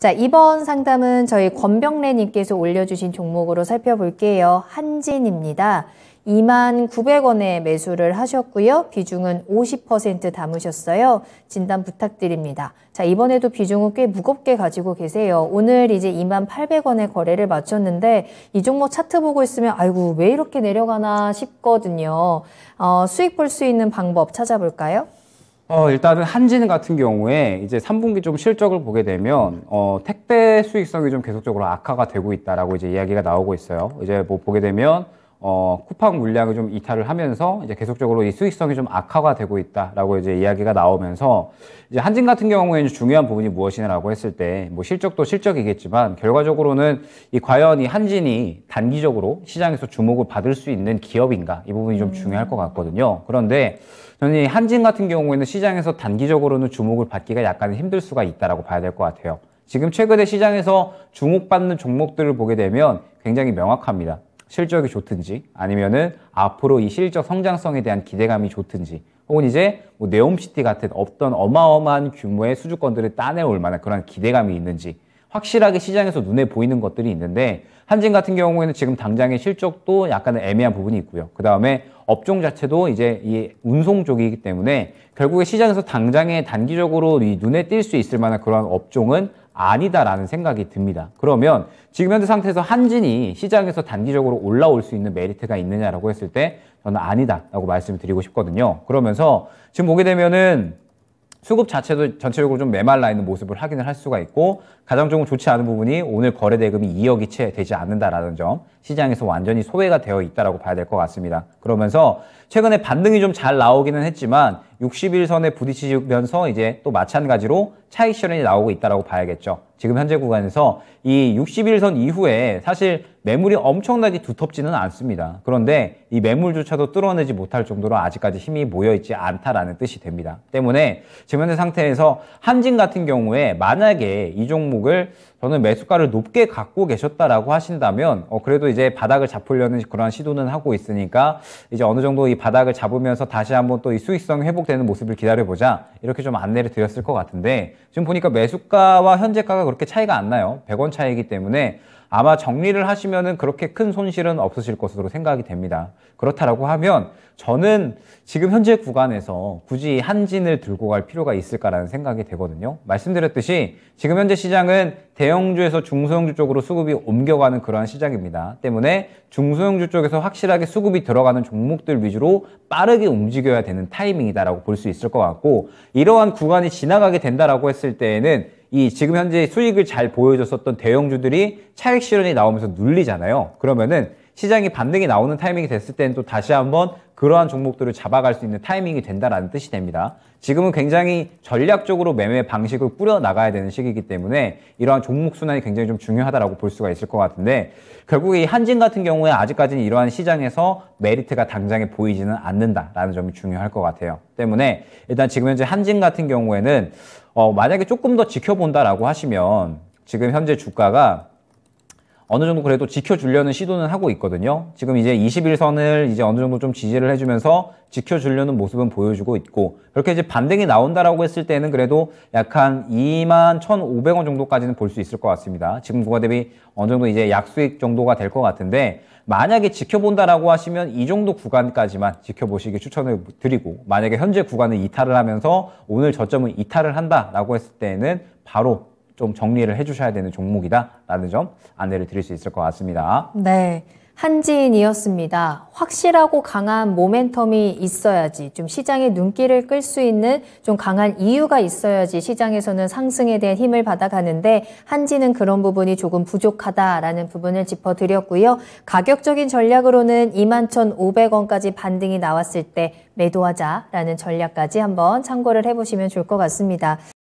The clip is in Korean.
자, 이번 상담은 저희 권병래님께서 올려주신 종목으로 살펴볼게요. 한진입니다. 2만 900원에 매수를 하셨고요. 비중은 50% 담으셨어요. 진단 부탁드립니다. 자, 이번에도 비중은꽤 무겁게 가지고 계세요. 오늘 이제 2만 800원에 거래를 마쳤는데 이 종목 차트 보고 있으면 아이고 왜 이렇게 내려가나 싶거든요. 어, 수익 볼 수 있는 방법 찾아볼까요? 어, 일단은 한진 같은 경우에 이제 3분기 좀 실적을 보게 되면 음. 어, 택배 수익성이 좀 계속적으로 악화가 되고 있다라고 이제 이야기가 나오고 있어요. 이제 뭐 보게 되면 어, 쿠팡 물량이 좀 이탈을 하면서 이제 계속적으로 이 수익성이 좀 악화가 되고 있다라고 이제 이야기가 나오면서 이제 한진 같은 경우에는 중요한 부분이 무엇이냐라고 했을 때 뭐 실적도 실적이겠지만 결과적으로는 이 과연 이 한진이 단기적으로 시장에서 주목을 받을 수 있는 기업인가 이 부분이 좀 중요할 것 같거든요. 그런데 저는 이 한진 같은 경우에는 시장에서 단기적으로는 주목을 받기가 약간 힘들 수가 있다라고 봐야 될 것 같아요. 지금 최근에 시장에서 주목받는 종목들을 보게 되면 굉장히 명확합니다. 실적이 좋든지 아니면은 앞으로 이 실적 성장성에 대한 기대감이 좋든지 혹은 이제 뭐 네옴시티 같은 없던 어마어마한 규모의 수주권들을 따내올 만한 그런 기대감이 있는지 확실하게 시장에서 눈에 보이는 것들이 있는데 한진 같은 경우에는 지금 당장의 실적도 약간은 애매한 부분이 있고요. 그 다음에 업종 자체도 이제 이 운송 쪽이기 때문에 결국에 시장에서 당장에 단기적으로 눈에 띌 수 있을 만한 그런 업종은 아니다라는 생각이 듭니다. 그러면 지금 현재 상태에서 한진이 시장에서 단기적으로 올라올 수 있는 메리트가 있느냐라고 했을 때 저는 아니다라고 말씀을 드리고 싶거든요. 그러면서 지금 보게 되면은 수급 자체도 전체적으로 좀 메말라 있는 모습을 확인을 할 수가 있고 가장 조금 좋지 않은 부분이 오늘 거래 대금이 2억이 채 되지 않는다라는 점 시장에서 완전히 소외가 되어 있다라고 봐야 될 것 같습니다. 그러면서 최근에 반등이 좀 잘 나오기는 했지만 60일선에 부딪히면서 이제 또 마찬가지로 차익 실현이 나오고 있다라고 봐야겠죠. 지금 현재 구간에서 이 60일선 이후에 사실 매물이 엄청나게 두텁지는 않습니다. 그런데 이 매물조차도 뚫어내지 못할 정도로 아직까지 힘이 모여있지 않다라는 뜻이 됩니다. 때문에 지금 현재 상태에서 한진 같은 경우에 만약에 이 종목을 저는 매수가를 높게 갖고 계셨다라고 하신다면 어, 그래도 이제 바닥을 잡으려는 그런 시도는 하고 있으니까 이제 어느 정도 이 바닥을 잡으면서 다시 한번 또 이 수익성 회복되는 모습을 기다려보자 이렇게 좀 안내를 드렸을 것 같은데 지금 보니까 매수가와 현재가가 그렇게 차이가 안 나요. 100원 차이기 때문에 아마 정리를 하시면은 그렇게 큰 손실은 없으실 것으로 생각이 됩니다. 그렇다라고 하면 저는 지금 현재 구간에서 굳이 한진을 들고 갈 필요가 있을까라는 생각이 되거든요. 말씀드렸듯이 지금 현재 시장은 대형주에서 중소형주 쪽으로 수급이 옮겨가는 그러한 시장입니다. 때문에 중소형주 쪽에서 확실하게 수급이 들어가는 종목들 위주로 빠르게 움직여야 되는 타이밍이다라고 볼 수 있을 것 같고 이러한 구간이 지나가게 된다라고 했을 때에는 이 지금 현재 수익을 잘 보여줬었던 대형주들이 차익 실현이 나오면서 눌리잖아요. 그러면은 시장이 반등이 나오는 타이밍이 됐을 때는 또 다시 한번 그러한 종목들을 잡아갈 수 있는 타이밍이 된다라는 뜻이 됩니다. 지금은 굉장히 전략적으로 매매 방식을 꾸려 나가야 되는 시기이기 때문에 이러한 종목 순환이 굉장히 좀 중요하다라고 볼 수가 있을 것 같은데 결국이 한진 같은 경우에 아직까지는 이러한 시장에서 메리트가 당장에 보이지는 않는다라는 점이 중요할 것 같아요. 때문에 일단 지금 현재 한진 같은 경우에는 어 만약에 조금 더 지켜본다라고 하시면 지금 현재 주가가 어느 정도 그래도 지켜주려는 시도는 하고 있거든요. 지금 이제 21선을 이제 어느 정도 좀 지지를 해주면서 지켜주려는 모습은 보여주고 있고 그렇게 이제 반등이 나온다라고 했을 때는 그래도 약한 2만 1,500원 정도까지는 볼 수 있을 것 같습니다. 지금 구가 대비 어느 정도 이제 약수익 정도가 될 것 같은데 만약에 지켜본다라고 하시면 이 정도 구간까지만 지켜보시기 추천을 드리고 만약에 현재 구간을 이탈을 하면서 오늘 저점은 이탈을 한다라고 했을 때는 바로 좀 정리를 해주셔야 되는 종목이다라는 점 안내를 드릴 수 있을 것 같습니다. 네. 한지인이었습니다. 확실하고 강한 모멘텀이 있어야지 좀 시장의 눈길을 끌 수 있는 좀 강한 이유가 있어야지 시장에서는 상승에 대한 힘을 받아가는데 한지는 그런 부분이 조금 부족하다라는 부분을 짚어드렸고요. 가격적인 전략으로는 21,500원까지 반등이 나왔을 때 매도하자라는 전략까지 한번 참고를 해보시면 좋을 것 같습니다.